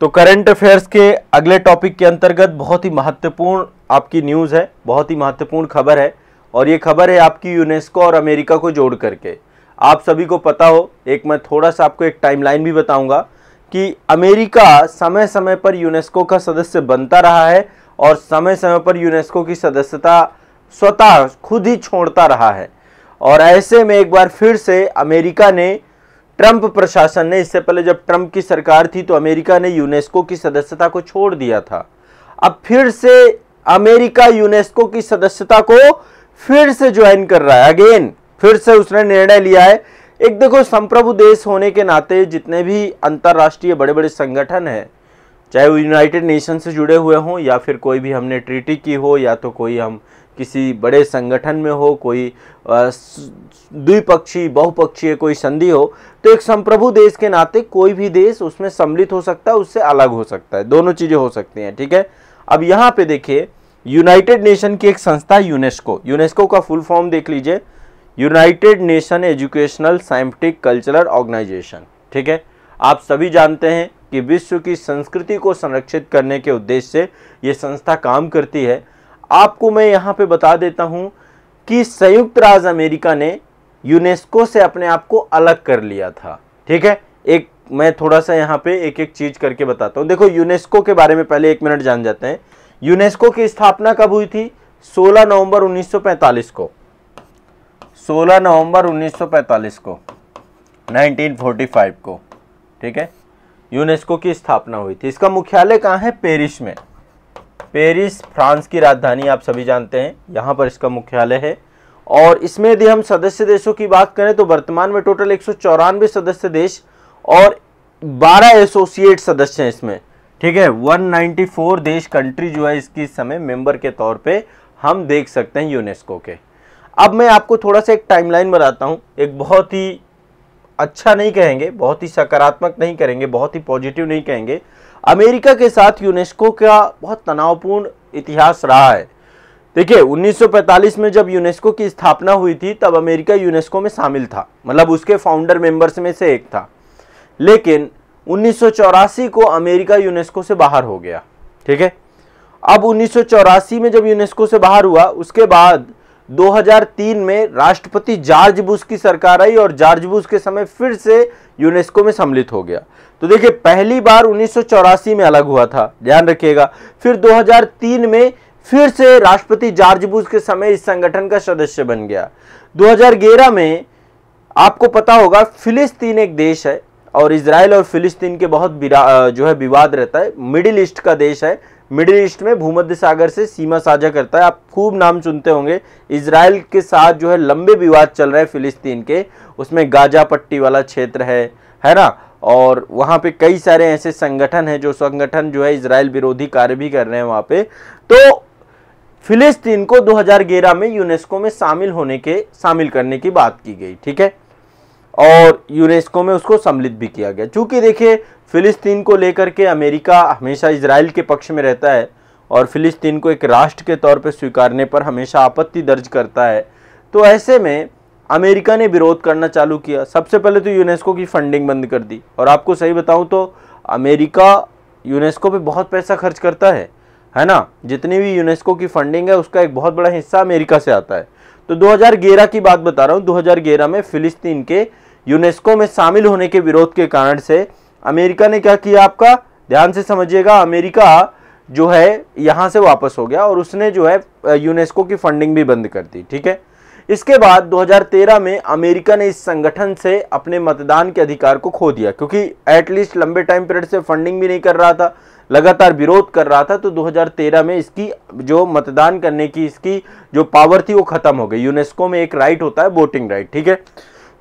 तो current affairs के अगले टॉपिक के अंतर्गत बहुत ही महत्वपूर्ण आपकी न्यूज़ है बहुत ही महत्वपूर्ण खबर है और ये खबर है आपकी यूनेस्को और अमेरिका को जोड़ करके आप सभी को पता हो एक मैं थोड़ा सा आपको एक टाइमलाइन भी बताऊंगा कि अमेरिका समय समय पर यूनेस्को का सदस्य बनता रहा है और समय समय पर यूनेस्को की सदस्यता स्वतः खुद ही छोड़ता रहा है और ऐसे में एक बार फिर से अमेरिका ने ट्रंप प्रशासन ने इससे पहले जब ट्रंप की सरकार थी तो अमेरिका ने यूनेस्को की सदस्यता को छोड़ दिया था अब फिर से अमेरिका यूनेस्को की सदस्यता को फिर से ज्वाइन कर रहा है अगेन फिर से उसने निर्णय लिया है एक देखो संप्रभु देश होने के नाते जितने भी अंतर्राष्ट्रीय बड़े बड़े संगठन हैं चाहे वो यूनाइटेड नेशन से जुड़े हुए हों या फिर कोई भी हमने ट्रीटी की हो या तो कोई हम किसी बड़े संगठन में हो कोई द्विपक्षीय बहुपक्षीय कोई संधि हो तो एक संप्रभु देश के नाते कोई भी देश उसमें सम्मिलित हो सकता है उससे अलग हो सकता है दोनों चीज़ें हो सकती हैं ठीक है अब यहाँ पे देखिए यूनाइटेड नेशन की एक संस्था यूनेस्को यूनेस्को का फुल फॉर्म देख लीजिए united nation educational scientific cultural organisation ठीक है आप सभी जानते हैं कि विश्व की संस्कृति को संरक्षित करने के उद्देश्य से ये संस्था काम करती है आपको मैं यहां पे बता देता हूं कि संयुक्त राज्य अमेरिका ने यूनेस्को से अपने आप को अलग कर लिया था ठीक है एक मैं थोड़ा सा यहां पे एक एक चीज करके बताता हूं देखो यूनेस्को के बारे में पहले एक मिनट जान जाते हैं यूनेस्को की स्थापना कब हुई थी 16 नवंबर 1945 को 16 नवंबर 1945 को 1945 को ठीक है यूनेस्को की स्थापना हुई थी इसका मुख्यालय कहां है पेरिस में पेरिस फ्रांस की राजधानी आप सभी जानते हैं यहाँ पर इसका मुख्यालय है और इसमें यदि हम सदस्य देशों की बात करें तो वर्तमान में टोटल एक सदस्य देश और 12 एसोसिएट सदस्य हैं इसमें ठीक है 194 देश कंट्री जो है इसकी समय मेंबर के तौर पे हम देख सकते हैं यूनेस्को के अब मैं आपको थोड़ा सा एक टाइमलाइन बताता हूँ एक बहुत ही अच्छा नहीं कहेंगे बहुत ही सकारात्मक नहीं करेंगे बहुत ही पॉजिटिव नहीं कहेंगे अमेरिका के साथ यूनेस्को का बहुत तनावपूर्ण इतिहास रहा है देखिए 1945 में जब यूनेस्को की स्थापना हुई थी तब अमेरिका यूनेस्को में शामिल था मतलब उसके फाउंडर मेंबर्स में से एक था लेकिन उन्नीस को अमेरिका यूनेस्को से बाहर हो गया ठीक है अब उन्नीस में जब यूनेस्को से बाहर हुआ उसके बाद 2003 में राष्ट्रपति जॉर्ज बुश की सरकार आई और जॉर्ज बुश के समय फिर से यूनेस्को में सम्मिलित हो गया तो देखिए पहली बार उन्नीस में अलग हुआ था ध्यान रखिएगा फिर 2003 में फिर से राष्ट्रपति जॉर्ज बुश के समय इस संगठन का सदस्य बन गया 2011 में आपको पता होगा फिलिस्तीन एक देश है और इसराइल और फिलिस्तीन के बहुत जो है विवाद रहता है मिडिल ईस्ट का देश है मिडिल ईस्ट में भूमध्य सागर से सीमा साझा करता है आप खूब नाम सुनते होंगे इसराइल के साथ जो है लंबे विवाद चल रहे हैं फिलिस्तीन के उसमें गाजा पट्टी वाला क्षेत्र है है ना और वहाँ पे कई सारे ऐसे संगठन हैं जो संगठन जो है इसराइल विरोधी कार्य भी कर रहे हैं वहाँ पे तो फिलिस्तीन को दो में यूनेस्को में शामिल होने के शामिल करने की बात की गई ठीक है और यूनेस्को में उसको सम्मिलित भी किया गया चूँकि देखिए फ़िलिस्तीन को लेकर के अमेरिका हमेशा इसराइल के पक्ष में रहता है और फ़िलिस्तीन को एक राष्ट्र के तौर पर स्वीकारने पर हमेशा आपत्ति दर्ज करता है तो ऐसे में अमेरिका ने विरोध करना चालू किया सबसे पहले तो यूनेस्को की फंडिंग बंद कर दी और आपको सही बताऊं तो अमेरिका यूनेस्को पे बहुत पैसा खर्च करता है है ना जितनी भी यूनेस्को की फंडिंग है उसका एक बहुत बड़ा हिस्सा अमेरिका से आता है तो 2011 की बात बता रहा हूँ 2011 में फ़िलिस्तीन के यूनेस्को में शामिल होने के विरोध के कारण से अमेरिका ने क्या किया आपका ध्यान से समझिएगा अमेरिका जो है यहाँ से वापस हो गया और उसने जो है यूनेस्को की फंडिंग भी बंद कर दी ठीक है इसके बाद 2013 में अमेरिका ने इस संगठन से अपने मतदान के अधिकार को खो दिया क्योंकि एटलीस्ट लंबे टाइम पीरियड से फंडिंग भी नहीं कर रहा था लगातार विरोध कर रहा था तो 2013 में इसकी जो मतदान करने की इसकी जो पावर थी वो खत्म हो गई यूनेस्को में एक राइट होता है वोटिंग राइट ठीक है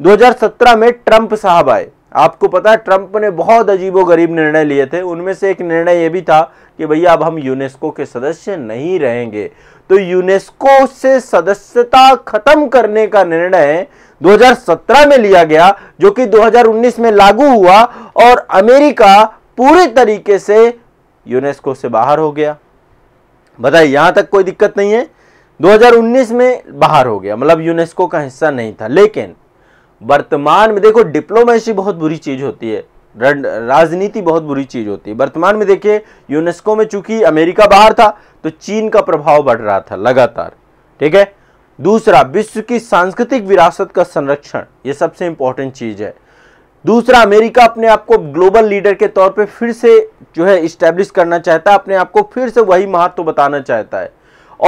2017 में ट्रंप साहब आए आपको पता है ट्रंप ने बहुत अजीबो गरीब निर्णय लिए थे उनमें से एक निर्णय ये भी था कि भैया अब हम यूनेस्को के सदस्य नहीं रहेंगे तो यूनेस्को से सदस्यता खत्म करने का निर्णय 2017 में लिया गया जो कि 2019 में लागू हुआ और अमेरिका पूरे तरीके से यूनेस्को से बाहर हो गया बताइए यहां तक कोई दिक्कत नहीं है 2019 में बाहर हो गया मतलब यूनेस्को का हिस्सा नहीं था लेकिन वर्तमान में देखो डिप्लोमेसी बहुत बुरी चीज़ होती है राजनीति बहुत बुरी चीज़ होती है वर्तमान में देखिए यूनेस्को में चूंकि अमेरिका बाहर था तो चीन का प्रभाव बढ़ रहा था लगातार ठीक है दूसरा विश्व की सांस्कृतिक विरासत का संरक्षण ये सबसे इंपॉर्टेंट चीज़ है दूसरा अमेरिका अपने आप को ग्लोबल लीडर के तौर पे फिर से जो है इस्टेब्लिश करना चाहता है अपने आप को फिर से वही महत्व तो बताना चाहता है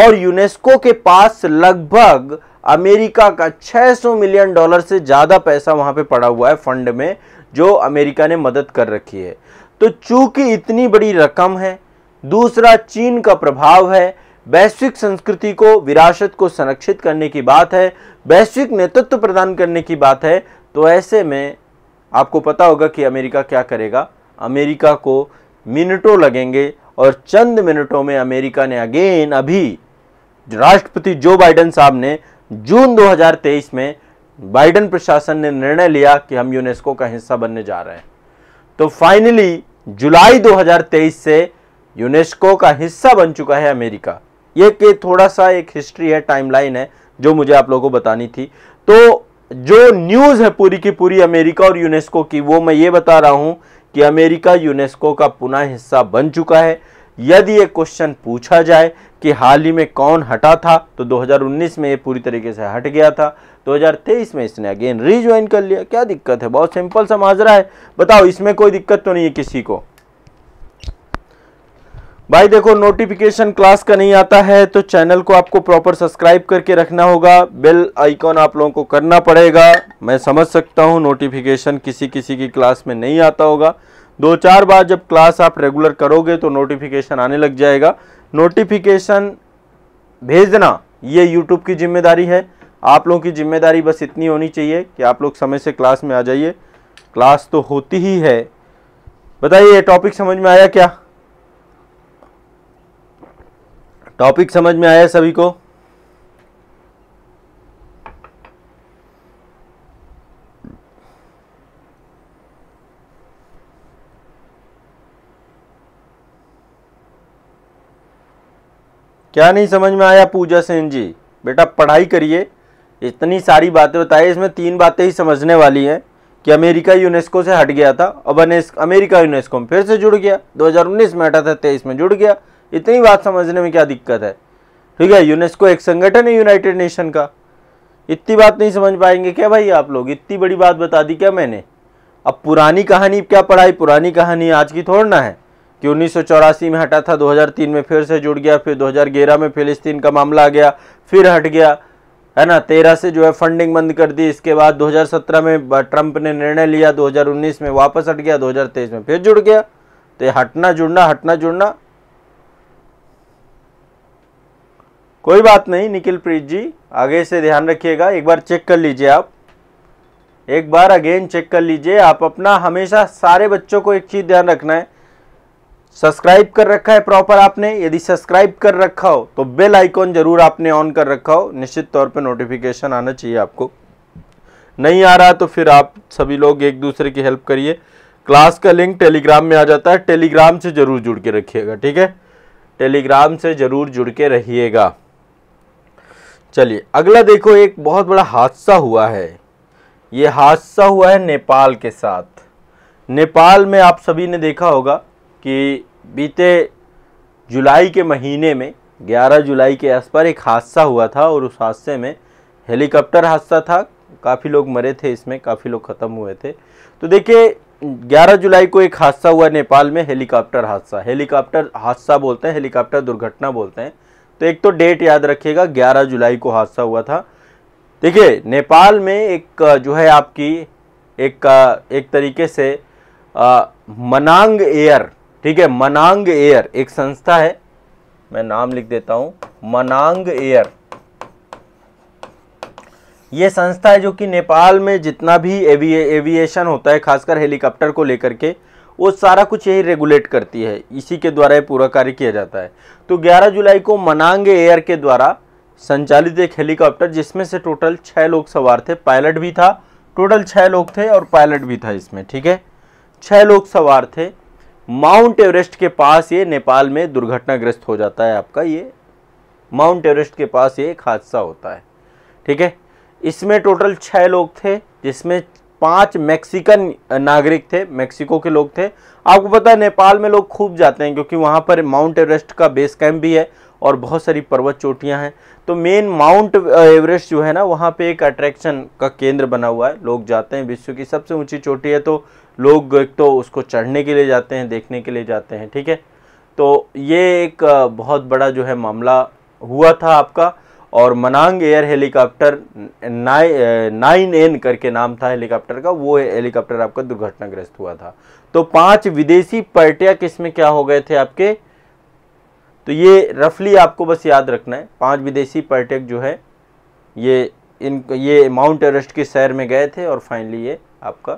और यूनेस्को के पास लगभग अमेरिका का 600 मिलियन डॉलर से ज़्यादा पैसा वहाँ पे पड़ा हुआ है फंड में जो अमेरिका ने मदद कर रखी है तो चूंकि इतनी बड़ी रकम है दूसरा चीन का प्रभाव है वैश्विक संस्कृति को विरासत को संरक्षित करने की बात है वैश्विक नेतृत्व प्रदान करने की बात है तो ऐसे में आपको पता होगा कि अमेरिका क्या करेगा अमेरिका को मिनटों लगेंगे और चंद मिनटों में अमेरिका ने अगेन अभी राष्ट्रपति जो बाइडेन साहब ने जून 2023 में बाइडन प्रशासन ने निर्णय लिया कि हम यूनेस्को का हिस्सा बनने जा रहे हैं तो फाइनली जुलाई 2023 से यूनेस्को का हिस्सा बन चुका है अमेरिका ये के थोड़ा सा एक हिस्ट्री है टाइमलाइन है जो मुझे आप लोगों को बतानी थी तो जो न्यूज़ है पूरी की पूरी अमेरिका और यूनेस्को की वो मैं ये बता रहा हूं कि अमेरिका यूनेस्को का पुनः हिस्सा बन चुका है यदि ये क्वेश्चन पूछा जाए कि हाल ही में कौन हटा था तो 2019 में ये पूरी तरीके से हट गया था 2023 में इसने अगेन रीज्वाइन कर लिया क्या दिक्कत है बहुत सिंपल सा माजरा है बताओ इसमें कोई दिक्कत तो नहीं है किसी को भाई देखो नोटिफिकेशन क्लास का नहीं आता है तो चैनल को आपको प्रॉपर सब्सक्राइब करके रखना होगा बेल आइकॉन आप लोगों को करना पड़ेगा मैं समझ सकता हूँ नोटिफिकेशन किसी किसी की क्लास में नहीं आता होगा दो चार बार जब क्लास आप रेगुलर करोगे तो नोटिफिकेशन आने लग जाएगा नोटिफिकेशन भेजना ये यूट्यूब की जिम्मेदारी है आप लोगों की जिम्मेदारी बस इतनी होनी चाहिए कि आप लोग समय से क्लास में आ जाइए क्लास तो होती ही है बताइए ये टॉपिक समझ में आया क्या टॉपिक समझ में आया सभी को क्या नहीं समझ में आया पूजा सेन जी बेटा पढ़ाई करिए इतनी सारी बातें बताई इसमें तीन बातें ही समझने वाली हैं कि अमेरिका यूनेस्को से हट गया था अब अमेरिका यूनेस्को में फिर से जुड़ गया 2019 में हटा था तेईस में जुड़ गया इतनी बात समझने में क्या दिक्कत है ठीक है यूनेस्को एक संगठन है यूनाइटेड नेशन का इतनी बात नहीं समझ पाएंगे क्या भाई आप लोग इतनी बड़ी बात बता दी क्या मैंने अब पुरानी कहानी क्या पढ़ाई पुरानी कहानी आज की थोड़ना ना है कि उन्नीस में हटा था 2003 में फिर से जुड़ गया फिर 2011 में फिलिस्तीन का मामला आ गया फिर हट गया है ना तेरह से जो है फंडिंग बंद कर दी इसके बाद 2017 में ट्रंप ने निर्णय लिया 2019 में वापस हट गया 2023 में फिर जुड़ गया तो ये हटना जुड़ना हटना जुड़ना कोई बात नहीं निखिल प्रीत जी आगे से ध्यान रखिएगा एक बार चेक कर लीजिए आप एक बार अगेन चेक कर लीजिए आप अपना हमेशा सारे बच्चों को एक चीज़ ध्यान रखना है सब्सक्राइब कर रखा है प्रॉपर आपने यदि सब्सक्राइब कर रखा हो तो बेल आइकॉन जरूर आपने ऑन कर रखा हो निश्चित तौर पे नोटिफिकेशन आना चाहिए आपको नहीं आ रहा तो फिर आप सभी लोग एक दूसरे की हेल्प करिए क्लास का लिंक टेलीग्राम में आ जाता है टेलीग्राम से ज़रूर जुड़ के रखिएगा ठीक है टेलीग्राम से ज़रूर जुड़ के रहिएगा चलिए अगला देखो एक बहुत बड़ा हादसा हुआ है ये हादसा हुआ है नेपाल के साथ नेपाल में आप सभी ने देखा होगा कि बीते जुलाई के महीने में 11 जुलाई के आसपास एक हादसा हुआ था और उस हादसे में हेलीकॉप्टर हादसा था काफ़ी लोग मरे थे इसमें काफ़ी लोग ख़त्म हुए थे तो देखिए 11 जुलाई को एक हादसा हुआ नेपाल में हेलीकॉप्टर हादसा हेलीकॉप्टर हादसा बोलते हैं हेलीकॉप्टर दुर्घटना बोलते हैं तो एक तो डेट याद रखिएगा 11 जुलाई को हादसा हुआ था देखिए नेपाल में एक जो है आपकी एक एक तरीके से आ, मनांग एयर ठीक है मनांग एयर एक संस्था है मैं नाम लिख देता हूं मनांग एयर यह संस्था है जो कि नेपाल में जितना भी एविए एविएशन होता है खासकर हेलीकॉप्टर को लेकर के वो सारा कुछ यही रेगुलेट करती है इसी के द्वारा पूरा कार्य किया जाता है तो 11 जुलाई को मनांग एयर के द्वारा संचालित एक हेलीकॉप्टर जिसमें से टोटल छः लोग सवार थे पायलट भी था टोटल छः लोग थे और पायलट भी था इसमें ठीक है छः लोग सवार थे माउंट एवरेस्ट के पास ये नेपाल में दुर्घटनाग्रस्त हो जाता है आपका ये माउंट एवरेस्ट के पास ये एक हादसा होता है ठीक है इसमें टोटल छः लोग थे जिसमें पांच मैक्सिकन नागरिक थे मैक्सिको के लोग थे आपको पता है नेपाल में लोग खूब जाते हैं क्योंकि वहाँ पर माउंट एवरेस्ट का बेस कैंप भी है और बहुत सारी पर्वत चोटियाँ हैं तो मेन माउंट एवरेस्ट जो है ना वहाँ पे एक अट्रैक्शन का केंद्र बना हुआ है लोग जाते हैं विश्व की सबसे ऊंची चोटी है तो लोग एक तो उसको चढ़ने के लिए जाते हैं देखने के लिए जाते हैं ठीक है तो ये एक बहुत बड़ा जो है मामला हुआ था आपका और Manang Air helicopter nine N करके नाम था हेलीकॉप्टर का वो हेलीकॉप्टर आपका दुर्घटनाग्रस्त हुआ था तो पांच विदेशी पर्यटक इसमें क्या हो गए थे आपके तो ये रफली आपको बस याद रखना है पांच विदेशी पर्यटक जो है ये इन ये माउंट एवरेस्ट के शहर में गए थे और फाइनली ये आपका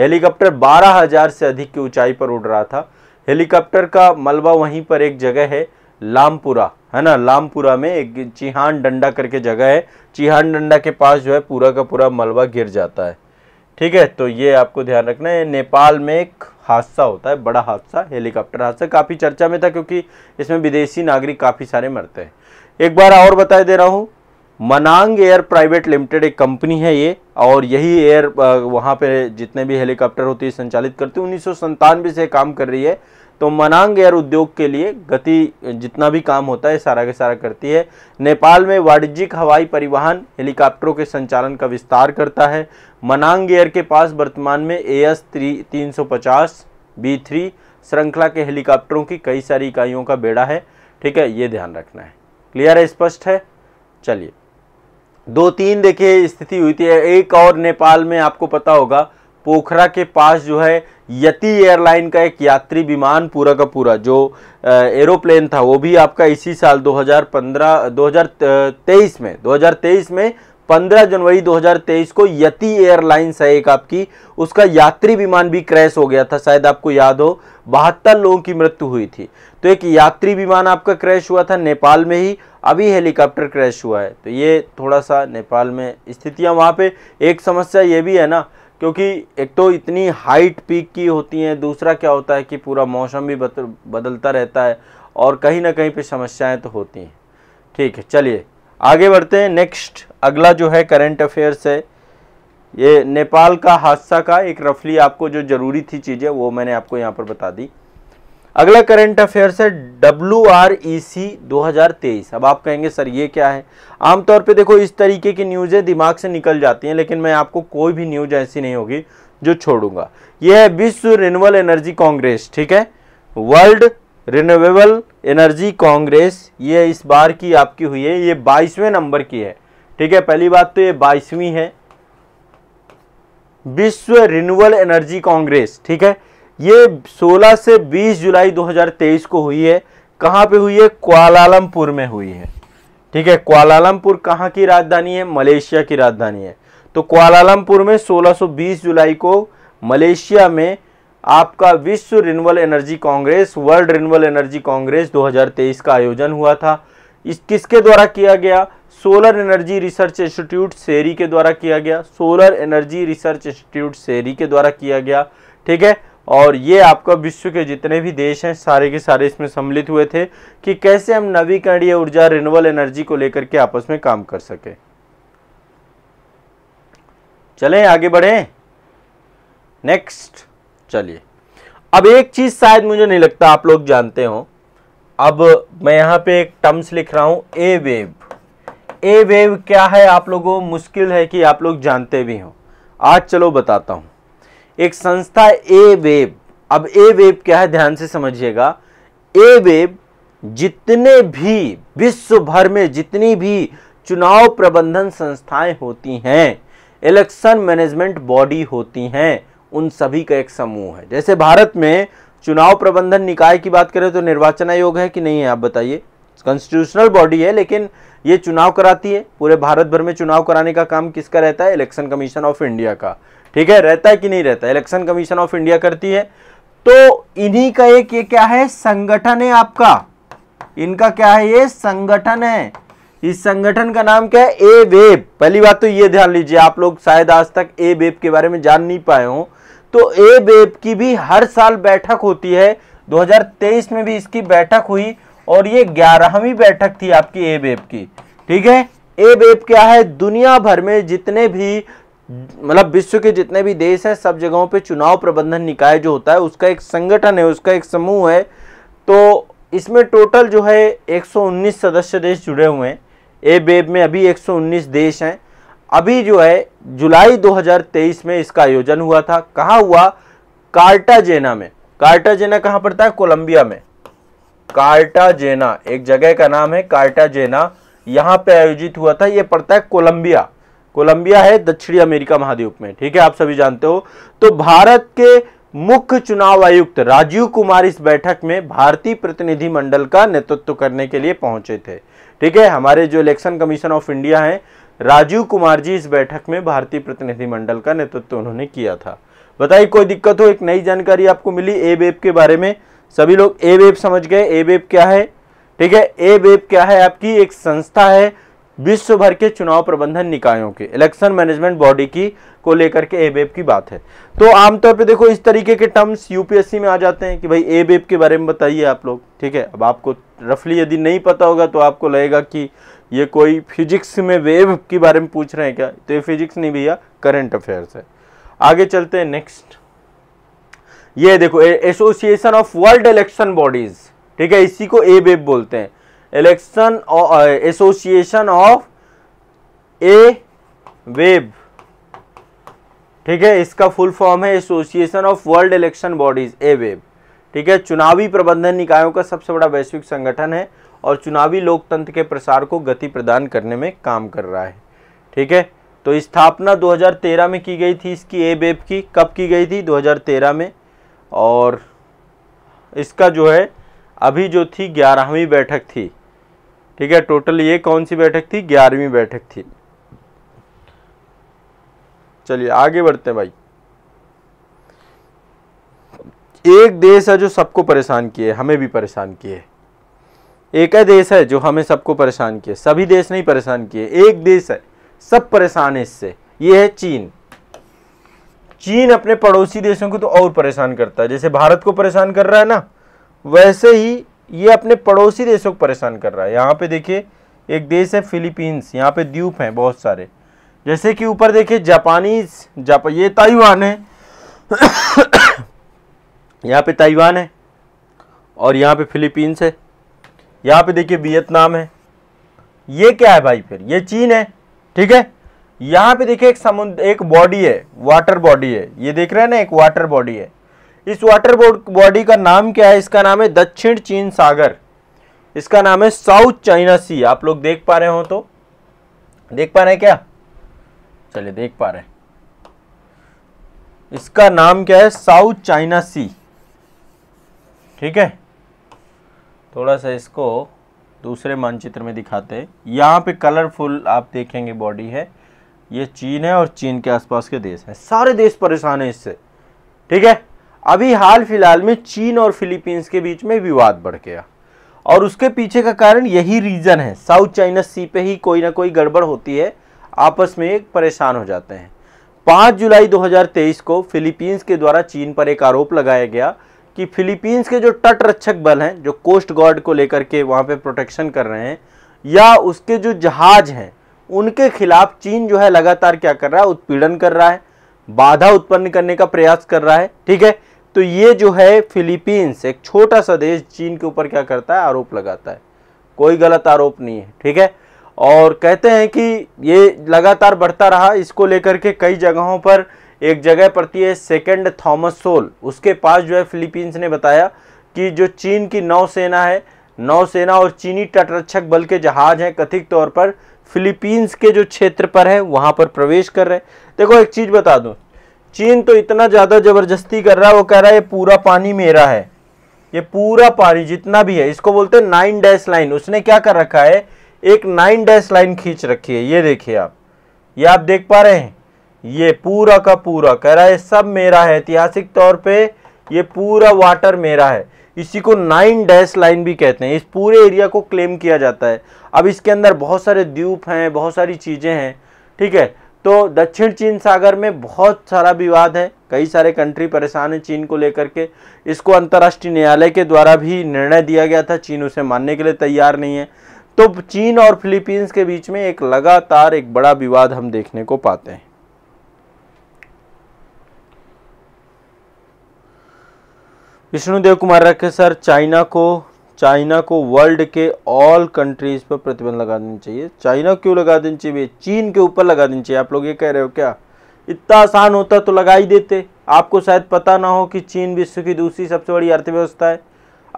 हेलीकॉप्टर 12000 से अधिक की ऊंचाई पर उड़ रहा था हेलीकॉप्टर का मलबा वहीं पर एक जगह है लामपुरा है ना लामपुरा में एक चिहान डंडा करके जगह है चिहान डंडा के पास जो है पूरा का पूरा मलबा गिर जाता है ठीक है तो ये आपको ध्यान रखना है नेपाल में एक हादसा होता है बड़ा हादसा हेलीकॉप्टर हादसा काफ़ी चर्चा में था क्योंकि इसमें विदेशी नागरिक काफ़ी सारे मरते हैं एक बार और बताए दे रहा हूँ मनांग एयर प्राइवेट लिमिटेड एक कंपनी है ये और यही एयर वहाँ पे जितने भी हेलीकॉप्टर होते हैं संचालित करती है उन्नीस से काम कर रही है तो मनांग एयर उद्योग के लिए गति जितना भी काम होता है सारा के सारा करती है नेपाल में वाणिज्यिक हवाई परिवहन हेलीकॉप्टरों के संचालन का विस्तार करता है मनांग एयर के पास वर्तमान में ए एस थ्री तीन सौ पचास बी थ्री श्रृंखला के हेलीकॉप्टरों की कई सारी इकाइयों का बेड़ा है ठीक है ये ध्यान रखना है क्लियर है स्पष्ट है चलिए दो तीन देखिए स्थिति हुई थी एक और नेपाल में आपको पता होगा पोखरा के पास जो है यति एयरलाइन का एक यात्री विमान पूरा का पूरा जो एरोप्लेन था वो भी आपका इसी साल 2015 2023 में 2023 में 15 जनवरी 2023 को यति एयरलाइंस है एक आपकी उसका यात्री विमान भी क्रैश हो गया था शायद आपको याद हो बहत्तर लोगों की मृत्यु हुई थी तो एक यात्री विमान आपका क्रैश हुआ था नेपाल में ही अभी हेलीकॉप्टर क्रैश हुआ है तो ये थोड़ा सा नेपाल में स्थितियाँ वहाँ पर एक समस्या ये भी है ना क्योंकि एक तो इतनी हाइट पीक की होती हैं दूसरा क्या होता है कि पूरा मौसम भी बदलता रहता है और कहीं ना कहीं पे समस्याएं तो होती हैं ठीक है चलिए आगे बढ़ते हैं नेक्स्ट अगला जो है करंट अफेयर्स है ये नेपाल का हादसा का एक रफली आपको जो ज़रूरी थी चीज़ें वो मैंने आपको यहां पर बता दी अगला करंट अफेयर्स है डब्ल्यू आर ई सी दो हज़ार तेईस अब आप कहेंगे सर ये क्या है आमतौर पे देखो इस तरीके की न्यूज़ें दिमाग से निकल जाती हैं लेकिन मैं आपको कोई भी न्यूज ऐसी नहीं होगी जो छोड़ूंगा यह है विश्व रिन्यूअल एनर्जी कांग्रेस ठीक है वर्ल्ड रिन्यूएबल एनर्जी कांग्रेस ये इस बार की आपकी हुई है ये बाईसवें नंबर की है ठीक है पहली बात तो ये बाईसवीं है विश्व रिन्यूअल एनर्जी कांग्रेस ठीक है ये 16 से 20 जुलाई 2023 को हुई है कहां पे हुई है क्वालालमपुर में हुई है ठीक है क्वालालमपुर कहां की राजधानी है मलेशिया की राजधानी है तो क्वालालमपुर में 1620 जुलाई को मलेशिया में आपका विश्व renewal energy congress world renewal energy congress 2023 का आयोजन हुआ था इस किसके द्वारा किया गया solar energy research institute SERI के द्वारा किया गया solar energy research institute SERI के द्वारा किया गया ठीक है और ये आपका विश्व के जितने भी देश हैं सारे के सारे इसमें सम्मिलित हुए थे कि कैसे हम नवीकरणीय ऊर्जा रिन्यूअल एनर्जी को लेकर के आपस में काम कर सके चलें आगे बढ़े नेक्स्ट चलिए अब एक चीज शायद मुझे नहीं लगता आप लोग जानते हो अब मैं यहां पे एक टर्म्स लिख रहा हूं ए वेव ए वेव क्या है आप लोगों मुश्किल है कि आप लोग जानते भी हो आज चलो बताता हूं एक संस्था ए वेव अब ए वेव क्या है ध्यान से समझिएगा ए वेव जितने भी विश्व भर में जितनी भी चुनाव प्रबंधन संस्थाएं होती हैं इलेक्शन मैनेजमेंट बॉडी होती हैं उन सभी का एक समूह है जैसे भारत में चुनाव प्रबंधन निकाय की बात करें तो निर्वाचन आयोग है कि नहीं है आप बताइए कॉन्स्टिट्यूशनल बॉडी है लेकिन ये चुनाव कराती है पूरे भारत भर में चुनाव कराने का काम किसका रहता है इलेक्शन कमीशन ऑफ इंडिया का ठीक है रहता है कि नहीं रहता इलेक्शन कमीशन ऑफ इंडिया करती है तो इन्हीं का एक ये क्या है संगठन है आपका इनका क्या है ये संगठन है इस संगठन का नाम क्या है ए वेब पहली बात तो ये ध्यान लीजिए आप लोग शायद आज तक ए वेब के बारे में जान नहीं पाए हो तो ए वेब की भी हर साल बैठक होती है 2023 में भी इसकी बैठक हुई और ये ग्यारहवीं बैठक थी आपकी ए बेब की ठीक है ए बेब क्या है दुनिया भर में जितने भी मतलब विश्व के जितने भी देश हैं सब जगहों पे चुनाव प्रबंधन निकाय जो होता है उसका एक संगठन है उसका एक समूह है तो इसमें टोटल जो है 119 सदस्य देश जुड़े हुए हैं ए बेब में अभी 119 देश हैं अभी जो है जुलाई 2023 में इसका आयोजन हुआ था कहाँ हुआ कार्टाजेना में कार्टाजेना कहाँ पड़ता है कोलंबिया में कार्टाजेना एक जगह का नाम है कार्टाजेना यहां पे आयोजित हुआ था ये पड़ता है कोलंबिया कोलंबिया है दक्षिणी अमेरिका महाद्वीप में ठीक है आप सभी जानते हो तो भारत के मुख्य चुनाव आयुक्त राजीव कुमार इस बैठक में भारतीय प्रतिनिधि मंडल का नेतृत्व करने के लिए पहुंचे थे ठीक है हमारे जो इलेक्शन कमीशन ऑफ इंडिया है राजीव कुमार जी इस बैठक में भारतीय प्रतिनिधि मंडल का नेतृत्व उन्होंने किया था बताइए कोई दिक्कत हो एक नई जानकारी आपको मिली ए के बारे में सभी लोग ए वेब समझ गए ए वेब क्या है ठीक है ए वेब क्या है आपकी एक संस्था है विश्व भर के चुनाव प्रबंधन निकायों के इलेक्शन मैनेजमेंट बॉडी की को लेकर के ए वेब की बात है तो आमतौर पे देखो इस तरीके के टर्म्स यूपीएससी में आ जाते हैं कि भाई ए वेब के बारे में बताइए आप लोग ठीक है अब आपको रफली यदि नहीं पता होगा तो आपको लगेगा कि ये कोई फिजिक्स में वेब के बारे में पूछ रहे हैं क्या तो ये फिजिक्स नहीं भैया करेंट अफेयर्स है आगे चलते हैं नेक्स्ट ये देखो association of world election bodies ठीक है इसी को ए बेब e बोलते हैं इलेक्शन एसोसिएशन ऑफ ए वेब ठीक है इसका फुल फॉर्म है association of world election bodies A वेब ठीक है चुनावी प्रबंधन निकायों का सबसे बड़ा वैश्विक संगठन है और चुनावी लोकतंत्र के प्रसार को गति प्रदान करने में काम कर रहा है ठीक है तो स्थापना 2013 में की गई थी इसकी ए बेब e की कब की गई थी 2013 में और इसका जो है अभी जो थी ग्यारहवीं बैठक थी ठीक है टोटल ये कौन सी बैठक थी ग्यारहवीं बैठक थी चलिए आगे बढ़ते हैं भाई एक देश है जो सबको परेशान किए हमें भी परेशान किए एक है देश है जो हमें सबको परेशान किए सभी देश नहीं परेशान किए एक देश है सब परेशान है इससे ये है चीन चीन अपने पड़ोसी देशों को तो और परेशान करता है जैसे भारत को परेशान कर रहा है ना वैसे ही ये अपने पड़ोसी देशों को परेशान कर रहा है यहाँ पे देखिए एक देश है फिलीपींस यहाँ पे द्वीप हैं बहुत सारे जैसे कि ऊपर देखिए जापानीज जाप ये ताइवान है यहाँ पे ताइवान है और यहाँ पे फिलीपींस है यहाँ पे देखिए वियतनाम है ये क्या है भाई फिर ये चीन है ठीक है यहाँ पे देखिए एक समुद्र एक बॉडी है वाटर बॉडी है ये देख रहे हैं ना एक वाटर बॉडी है इस वाटर बॉडी का नाम क्या है इसका नाम है दक्षिण चीन सागर इसका नाम है साउथ चाइना सी आप लोग देख पा रहे हो तो देख पा रहे हैं क्या चलिए देख पा रहे हैं इसका नाम क्या है साउथ चाइना सी ठीक है थोड़ा सा इसको दूसरे मानचित्र में दिखाते हैं यहाँ पे कलरफुल आप देखेंगे बॉडी है ये चीन है और चीन के आसपास के देश हैं सारे देश परेशान हैं इससे ठीक है अभी हाल फिलहाल में चीन और फिलीपींस के बीच में विवाद बढ़ गया और उसके पीछे का कारण यही रीज़न है साउथ चाइना सी पे ही कोई ना कोई गड़बड़ होती है आपस में एक परेशान हो जाते हैं 5 जुलाई 2023 को फिलीपींस के द्वारा चीन पर एक आरोप लगाया गया कि फिलीपींस के जो तट रक्षक बल हैं जो कोस्ट गार्ड को लेकर के वहाँ पे प्रोटेक्शन कर रहे हैं या उसके जो जहाज़ हैं उनके खिलाफ चीन जो है लगातार क्या कर रहा है उत्पीड़न कर रहा है बाधा उत्पन्न करने का प्रयास कर रहा है ठीक है तो ये जो है फिलीपींस एक छोटा सा देश चीन के ऊपर क्या करता है आरोप लगाता है कोई गलत आरोप नहीं है ठीक है और कहते हैं कि ये लगातार बढ़ता रहा इसको लेकर के कई जगहों पर एक जगह पड़ती है सेकेंड थॉमस सोल उसके पास जो है फिलीपींस ने बताया कि जो चीन की नौसेना है नौसेना और चीनी तटरक्षक बल के जहाज हैं कथित तौर पर फिलीपींस के जो क्षेत्र पर है वहाँ पर प्रवेश कर रहे हैं देखो एक चीज़ बता दो चीन तो इतना ज़्यादा ज़बरदस्ती कर रहा है वो कह रहा है ये पूरा पानी मेरा है ये पूरा पानी जितना भी है इसको बोलते हैं नाइन डैश लाइन उसने क्या कर रखा है एक नाइन डैश लाइन खींच रखी है ये देखिए आप ये आप देख पा रहे हैं ये पूरा का पूरा कह रहा है सब मेरा है ऐतिहासिक तौर पे ये पूरा वाटर मेरा है इसी को नाइन डैश लाइन भी कहते हैं इस पूरे एरिया को क्लेम किया जाता है अब इसके अंदर बहुत सारे द्वीप हैं बहुत सारी चीज़ें हैं ठीक है तो दक्षिण चीन सागर में बहुत सारा विवाद है कई सारे कंट्री परेशान हैं चीन को लेकर के इसको अंतर्राष्ट्रीय न्यायालय के द्वारा भी निर्णय दिया गया था चीन उसे मानने के लिए तैयार नहीं है तो चीन और फिलीपींस के बीच में एक लगातार एक बड़ा विवाद हम देखने को पाते हैं विष्णुदेव कुमार रखे सर चाइना को चाइना को वर्ल्ड के ऑल कंट्रीज पर प्रतिबंध लगा देना चाहिए चाइना क्यों लगा देना चाहिए चीन के ऊपर लगा देना चाहिए आप लोग ये कह रहे हो क्या इतना आसान होता तो लगा ही देते आपको शायद पता ना हो कि चीन विश्व की दूसरी सबसे बड़ी अर्थव्यवस्था है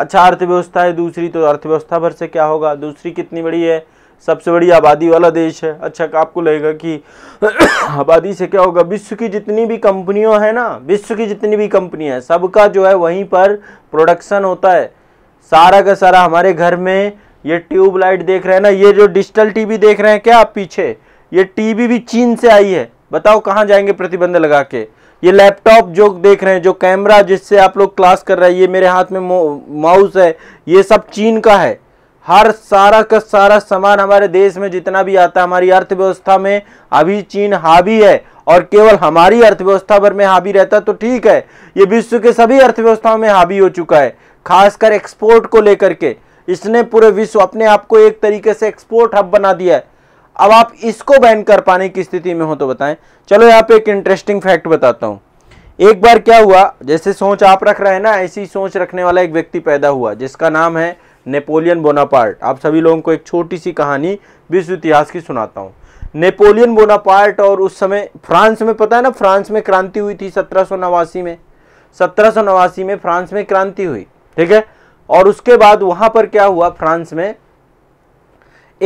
अच्छा अर्थव्यवस्था है दूसरी तो अर्थव्यवस्था भर से क्या होगा दूसरी कितनी बड़ी है सबसे बड़ी आबादी वाला देश है अच्छा आपको लगेगा कि आबादी से क्या होगा विश्व की जितनी भी कंपनियों है ना विश्व की जितनी भी कंपनियाँ हैं सबका जो है वहीं पर प्रोडक्शन होता है सारा का सारा हमारे घर में ये ट्यूबलाइट देख रहे हैं ना ये जो डिजिटल टीवी देख रहे हैं क्या आप पीछे ये टीवी भी चीन से आई है बताओ कहाँ जाएंगे प्रतिबंध लगा के ये लैपटॉप जो देख रहे हैं जो कैमरा जिससे आप लोग क्लास कर रहे हैं ये मेरे हाथ में माउस है ये सब चीन का है हर सारा का सारा सामान हमारे देश में जितना भी आता है हमारी अर्थव्यवस्था में अभी चीन हावी है और केवल हमारी अर्थव्यवस्था भर में हावी रहता तो ठीक है ये विश्व के सभी अर्थव्यवस्थाओं में हावी हो चुका है खासकर एक्सपोर्ट को लेकर के इसने पूरे विश्व अपने आप को एक तरीके से एक्सपोर्ट हब बना दिया है अब आप इसको बैन कर पाने की स्थिति में हो तो बताएं चलो यहाँ पे एक इंटरेस्टिंग फैक्ट बताता हूँ एक बार क्या हुआ जैसे सोच आप रख रहे हैं ना ऐसी सोच रखने वाला एक व्यक्ति पैदा हुआ जिसका नाम है नेपोलियन बोनापार्ट आप सभी लोगों को एक छोटी सी कहानी विश्व इतिहास की सुनाता हूँ नेपोलियन बोनापार्ट और उस समय फ्रांस में पता है ना फ्रांस में क्रांति हुई थी सत्रह में सत्रह में फ्रांस में क्रांति हुई ठीक है और उसके बाद वहां पर क्या हुआ फ्रांस में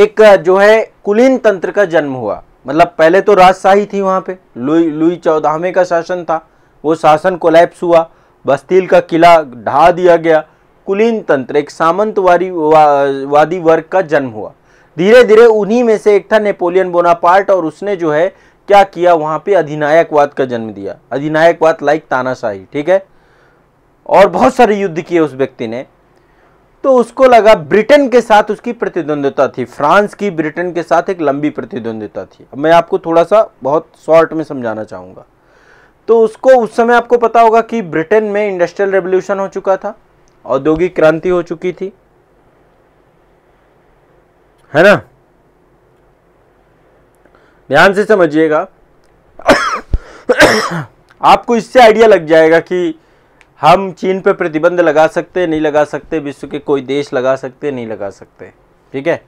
एक जो है कुलीन तंत्र का जन्म हुआ मतलब पहले तो राजशाही थी वहां पे लुई लुई चौदाहवे का शासन था वो शासन कोलैप्स हुआ बस्तील का किला ढा दिया गया कुलीन तंत्र एक सामंतवादी वा, वादी वर्ग का जन्म हुआ धीरे धीरे उन्हीं में से एक था नेपोलियन बोनापार्ट और उसने जो है क्या किया वहां पे अधिनायकवाद का जन्म दिया अधिनायकवाद लाइक तानाशाही ठीक है और बहुत सारे युद्ध किए उस व्यक्ति ने तो उसको लगा ब्रिटेन के साथ उसकी प्रतिद्वंदता थी फ्रांस की ब्रिटेन के साथ एक लंबी प्रतिद्वंदता थी मैं आपको थोड़ा सा बहुत शॉर्ट में समझाना चाहूंगा तो उसको उस समय आपको पता होगा कि ब्रिटेन में इंडस्ट्रियल रेवोल्यूशन हो चुका था औद्योगिक क्रांति हो चुकी थी है ना ध्यान से समझिएगा आपको इससे आइडिया लग जाएगा कि हम चीन पर प्रतिबंध लगा सकते नहीं लगा सकते विश्व के कोई देश लगा सकते नहीं लगा सकते ठीक है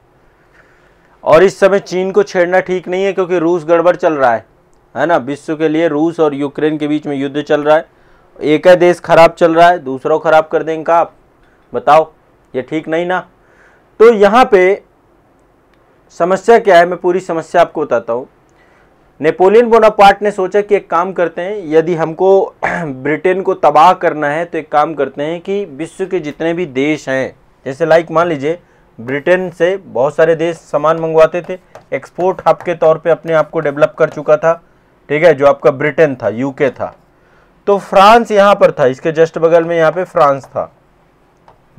और इस समय चीन को छेड़ना ठीक नहीं है क्योंकि रूस गड़बड़ चल रहा है है ना विश्व के लिए रूस और यूक्रेन के बीच में युद्ध चल रहा है एक है देश खराब चल रहा है दूसरा खराब कर देंगे आप बताओ ये ठीक नहीं ना तो यहाँ पे समस्या क्या है मैं पूरी समस्या आपको बताता हूँ नेपोलियन बोनापार्ट ने सोचा कि एक काम करते हैं यदि हमको ब्रिटेन को तबाह करना है तो एक काम करते हैं कि विश्व के जितने भी देश हैं जैसे लाइक मान लीजिए ब्रिटेन से बहुत सारे देश सामान मंगवाते थे एक्सपोर्ट हब के तौर पे अपने आप को डेवलप कर चुका था ठीक है जो आपका ब्रिटेन था यूके था तो फ्रांस यहाँ पर था इसके जस्ट बगल में यहाँ पे फ्रांस था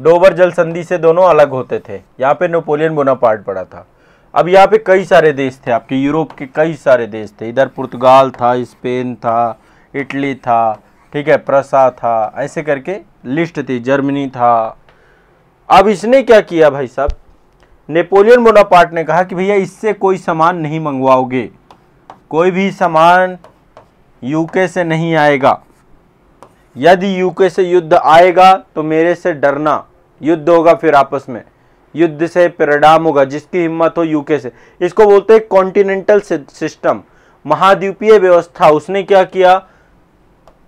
डोबर जल संधि से दोनों अलग होते थे यहाँ पे नेपोलियन बोनापार्ट पड़ा था अब यहाँ पे कई सारे देश थे आपके यूरोप के कई सारे देश थे इधर पुर्तगाल था स्पेन था इटली था ठीक है प्रसा था ऐसे करके लिस्ट थी जर्मनी था अब इसने क्या किया भाई साहब नेपोलियन बोनापार्ट ने कहा कि भैया इससे कोई सामान नहीं मंगवाओगे कोई भी सामान यूके से नहीं आएगा यदि यूके से युद्ध आएगा तो मेरे से डरना युद्ध होगा फिर आपस में युद्ध से परिणाम होगा जिसकी हिम्मत हो यूके से इसको बोलते हैं कॉन्टिनेंटल सिस्टम महाद्वीपीय व्यवस्था उसने क्या किया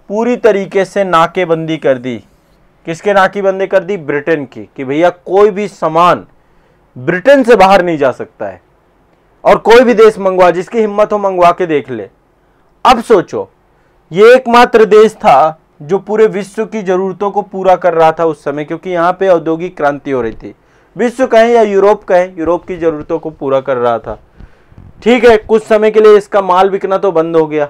पूरी तरीके से नाकेबंदी कर दी किसके नाकेबंदी कर दी ब्रिटेन की कि भैया कोई भी सामान ब्रिटेन से बाहर नहीं जा सकता है और कोई भी देश मंगवा जिसकी हिम्मत हो मंगवा के देख ले अब सोचो ये एकमात्र देश था जो पूरे विश्व की ज़रूरतों को पूरा कर रहा था उस समय क्योंकि यहाँ पे औद्योगिक क्रांति हो रही थी विश्व कहें या यूरोप कहें यूरोप की ज़रूरतों को पूरा कर रहा था ठीक है कुछ समय के लिए इसका माल बिकना तो बंद हो गया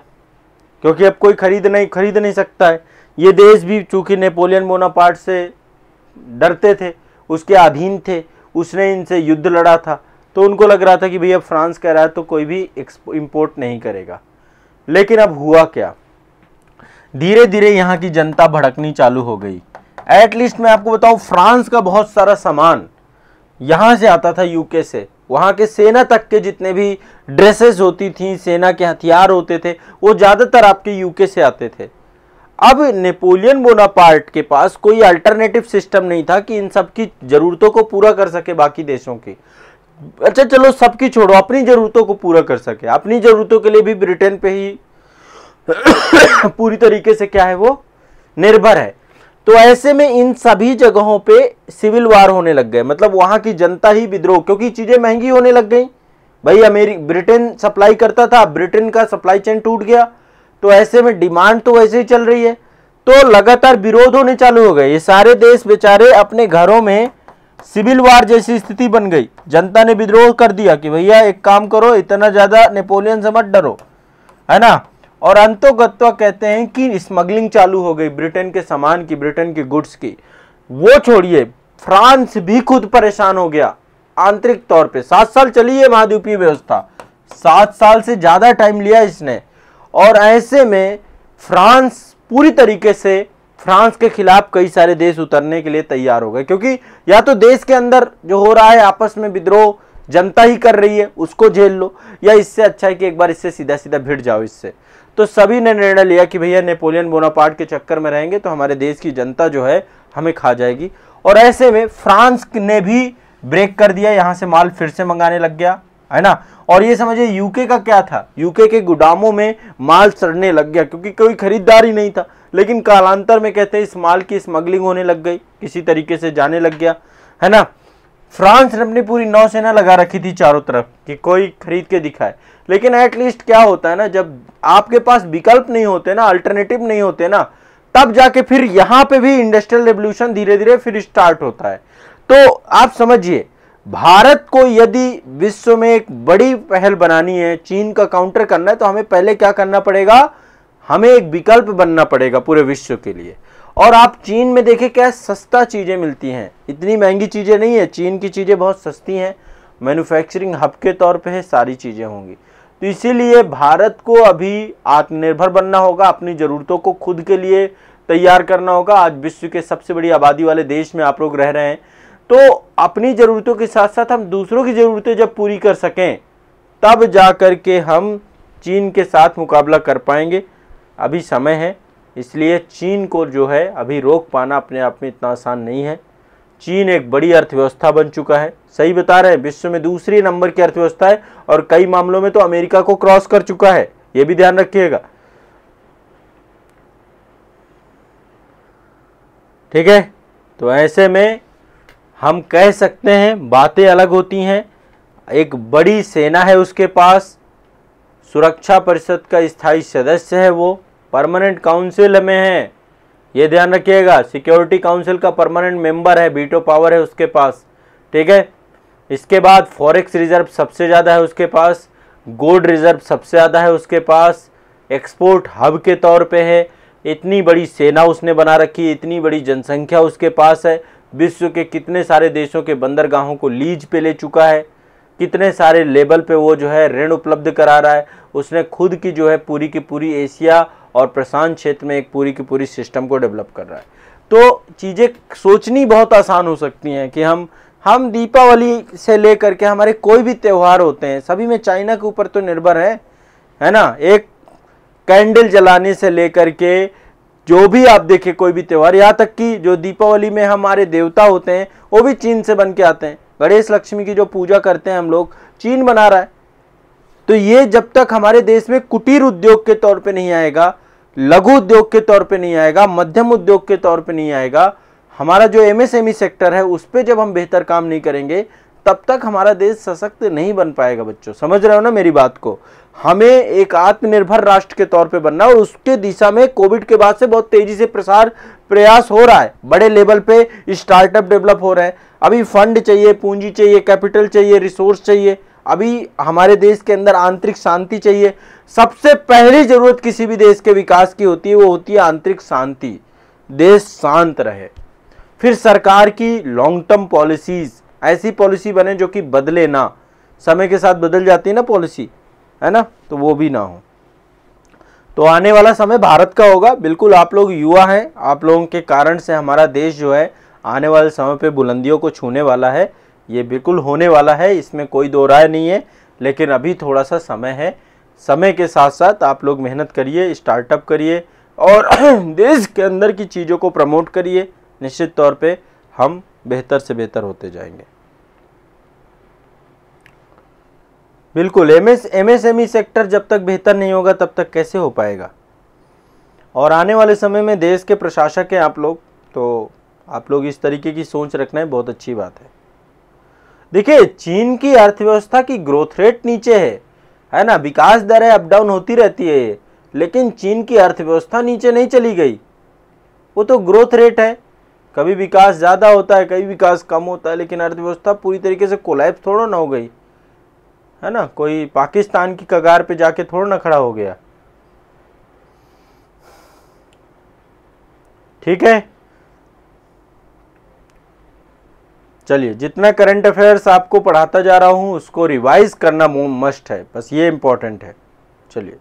क्योंकि अब कोई खरीद नहीं खरीद नहीं सकता है ये देश भी चूंकि नेपोलियन बोनापार्ट से डरते थे उसके अधीन थे उसने इनसे युद्ध लड़ा था तो उनको लग रहा था कि भैया फ्रांस कह रहा है तो कोई भी इम्पोर्ट नहीं करेगा लेकिन अब हुआ क्या धीरे धीरे यहाँ की जनता भड़कनी चालू हो गई एटलीस्ट मैं आपको बताऊँ फ्रांस का बहुत सारा सामान यहाँ से आता था यूके से वहाँ के सेना तक के जितने भी ड्रेसेस होती थी सेना के हथियार होते थे वो ज़्यादातर आपके यूके से आते थे अब नेपोलियन बोनापार्ट के पास कोई अल्टरनेटिव सिस्टम नहीं था कि इन सब की ज़रूरतों को पूरा कर सके बाकी देशों की अच्छा चलो सबकी छोड़ो अपनी ज़रूरतों को पूरा कर सके अपनी ज़रूरतों के लिए भी ब्रिटेन पे ही पूरी तरीके से क्या है वो निर्भर है तो ऐसे में इन सभी जगहों पे सिविल वार होने लग गए मतलब वहां की जनता ही विद्रोह क्योंकि चीजें महंगी होने लग गई भाई अमेरिक ब्रिटेन सप्लाई करता था ब्रिटेन का सप्लाई चेन टूट गया तो ऐसे में डिमांड तो वैसे ही चल रही है तो लगातार विरोध होने चालू हो गए ये सारे देश बेचारे अपने घरों में सिविल वार जैसी स्थिति बन गई जनता ने विद्रोह कर दिया कि भैया एक काम करो इतना ज्यादा नेपोलियन से मत डरो है ना और अंतोगत्वा कहते हैं कि स्मगलिंग चालू हो गई ब्रिटेन के सामान की ब्रिटेन के गुड्स की वो छोड़िए फ्रांस भी खुद परेशान हो गया आंतरिक तौर पे सात साल चली है महाद्वीपीय व्यवस्था सात साल से ज़्यादा टाइम लिया इसने और ऐसे में फ्रांस पूरी तरीके से फ्रांस के खिलाफ कई सारे देश उतरने के लिए तैयार हो गए क्योंकि या तो देश के अंदर जो हो रहा है आपस में विद्रोह जनता ही कर रही है उसको झेल लो या इससे अच्छा है कि एक बार इससे सीधा सीधा भिड़ जाओ इससे तो सभी ने निर्णय लिया कि भैया नेपोलियन बोनापार्ट के चक्कर में रहेंगे तो हमारे देश की जनता जो है हमें खा जाएगी और ऐसे में फ्रांस ने भी ब्रेक कर दिया यहाँ से माल फिर से मंगाने लग गया है ना और ये समझिए यूके का क्या था यूके के गोदामों में माल सड़ने लग गया क्योंकि कोई खरीददार ही नहीं था लेकिन कालांतर में कहते हैं इस माल की स्मगलिंग होने लग गई किसी तरीके से जाने लग गया है ना फ्रांस ने अपनी पूरी नौसेना लगा रखी थी चारों तरफ कि कोई खरीद के दिखाए लेकिन एटलीस्ट क्या होता है ना जब आपके पास विकल्प नहीं होते ना अल्टरनेटिव नहीं होते ना तब जाके फिर यहां पे भी इंडस्ट्रियल रेवल्यूशन धीरे धीरे फिर स्टार्ट होता है तो आप समझिए भारत को यदि विश्व में एक बड़ी पहल बनानी है चीन का काउंटर करना है तो हमें पहले क्या करना पड़ेगा हमें एक विकल्प बनना पड़ेगा पूरे विश्व के लिए और आप चीन में देखें क्या सस्ता चीज़ें मिलती हैं इतनी महंगी चीज़ें नहीं है चीन की चीज़ें बहुत सस्ती हैं मैन्युफैक्चरिंग हब के तौर पे सारी चीज़ें होंगी तो इसीलिए भारत को अभी आत्मनिर्भर बनना होगा अपनी ज़रूरतों को खुद के लिए तैयार करना होगा आज विश्व के सबसे बड़ी आबादी वाले देश में आप लोग रह रहे हैं तो अपनी ज़रूरतों के साथ साथ हम दूसरों की ज़रूरतें जब पूरी कर सकें तब जा कर के हम चीन के साथ मुकाबला कर पाएंगे अभी समय है इसलिए चीन को जो है अभी रोक पाना अपने आप में इतना आसान नहीं है चीन एक बड़ी अर्थव्यवस्था बन चुका है सही बता रहे हैं विश्व में दूसरी नंबर की अर्थव्यवस्था है और कई मामलों में तो अमेरिका को क्रॉस कर चुका है यह भी ध्यान रखिएगा ठीक है तो ऐसे में हम कह सकते हैं बातें अलग होती हैं एक बड़ी सेना है उसके पास सुरक्षा परिषद का स्थायी सदस्य है वो परमानेंट काउंसिल में है ये ध्यान रखिएगा सिक्योरिटी काउंसिल का परमानेंट मेंबर है बीटो पावर है उसके पास ठीक है इसके बाद फॉरेक्स रिजर्व सबसे ज़्यादा है उसके पास गोल्ड रिजर्व सबसे ज़्यादा है उसके पास एक्सपोर्ट हब के तौर पे है इतनी बड़ी सेना उसने बना रखी है इतनी बड़ी जनसंख्या उसके पास है विश्व के कितने सारे देशों के बंदरगाहों को लीज पे ले चुका है कितने सारे लेवल पे वो जो है ऋण उपलब्ध करा रहा है उसने खुद की जो है पूरी की पूरी एशिया और प्रशांत क्षेत्र में एक पूरी की पूरी सिस्टम को डेवलप कर रहा है तो चीज़ें सोचनी बहुत आसान हो सकती हैं कि हम हम दीपावली से लेकर के हमारे कोई भी त्यौहार होते हैं सभी में चाइना के ऊपर तो निर्भर है है ना एक कैंडल जलाने से लेकर के जो भी आप देखें कोई भी त्यौहार यहाँ तक कि जो दीपावली में हमारे देवता होते हैं वो भी चीन से बन के आते हैं गणेश लक्ष्मी की जो पूजा करते हैं हम लोग चीन बना रहा है तो ये जब तक हमारे देश में कुटीर उद्योग के तौर पे नहीं आएगा लघु उद्योग के तौर पे नहीं आएगा मध्यम उद्योग के तौर पे नहीं आएगा हमारा जो एमएसएमई e सेक्टर है उस पर जब हम बेहतर काम नहीं करेंगे तब तक हमारा देश सशक्त नहीं बन पाएगा बच्चों समझ रहे हो ना मेरी बात को हमें एक आत्मनिर्भर राष्ट्र के तौर पे बनना और उसके दिशा में कोविड के बाद से बहुत तेजी से प्रसार प्रयास हो रहा है बड़े लेवल पे स्टार्टअप डेवलप हो रहे हैं अभी फंड चाहिए पूंजी चाहिए कैपिटल चाहिए रिसोर्स चाहिए अभी हमारे देश के अंदर आंतरिक शांति चाहिए सबसे पहली जरूरत किसी भी देश के विकास की होती है वो होती है आंतरिक शांति देश शांत रहे फिर सरकार की लॉन्ग टर्म पॉलिसीज ऐसी पॉलिसी बने जो कि बदले ना समय के साथ बदल जाती है ना पॉलिसी है ना तो वो भी ना हो तो आने वाला समय भारत का होगा बिल्कुल आप लोग युवा हैं आप लोगों के कारण से हमारा देश जो है आने वाले समय पे बुलंदियों को छूने वाला है ये बिल्कुल होने वाला है इसमें कोई दो राय नहीं है लेकिन अभी थोड़ा सा समय है समय के साथ साथ आप लोग मेहनत करिए स्टार्टअप करिए और देश के अंदर की चीज़ों को प्रमोट करिए निश्चित तौर पे हम बेहतर से बेहतर होते जाएंगे बिल्कुल एम एस एमएसएमई सेक्टर जब तक बेहतर नहीं होगा तब तक कैसे हो पाएगा और आने वाले समय में देश के प्रशासक हैं आप लोग तो आप लोग इस तरीके की सोच रखना है बहुत अच्छी बात है देखिए चीन की अर्थव्यवस्था की ग्रोथ रेट नीचे है है ना विकास दर है अप डाउन होती रहती है लेकिन चीन की अर्थव्यवस्था नीचे नहीं चली गई वो तो ग्रोथ रेट है कभी विकास ज़्यादा होता है कभी विकास कम होता है लेकिन अर्थव्यवस्था पूरी तरीके से कोलैप्स थोड़ा ना हो गई है ना कोई पाकिस्तान की कगार पे जाके थोड़ा ना खड़ा हो गया ठीक है चलिए जितना करंट अफेयर्स आपको पढ़ाता जा रहा हूँ उसको रिवाइज करना मस्ट है बस ये इम्पॉर्टेंट है चलिए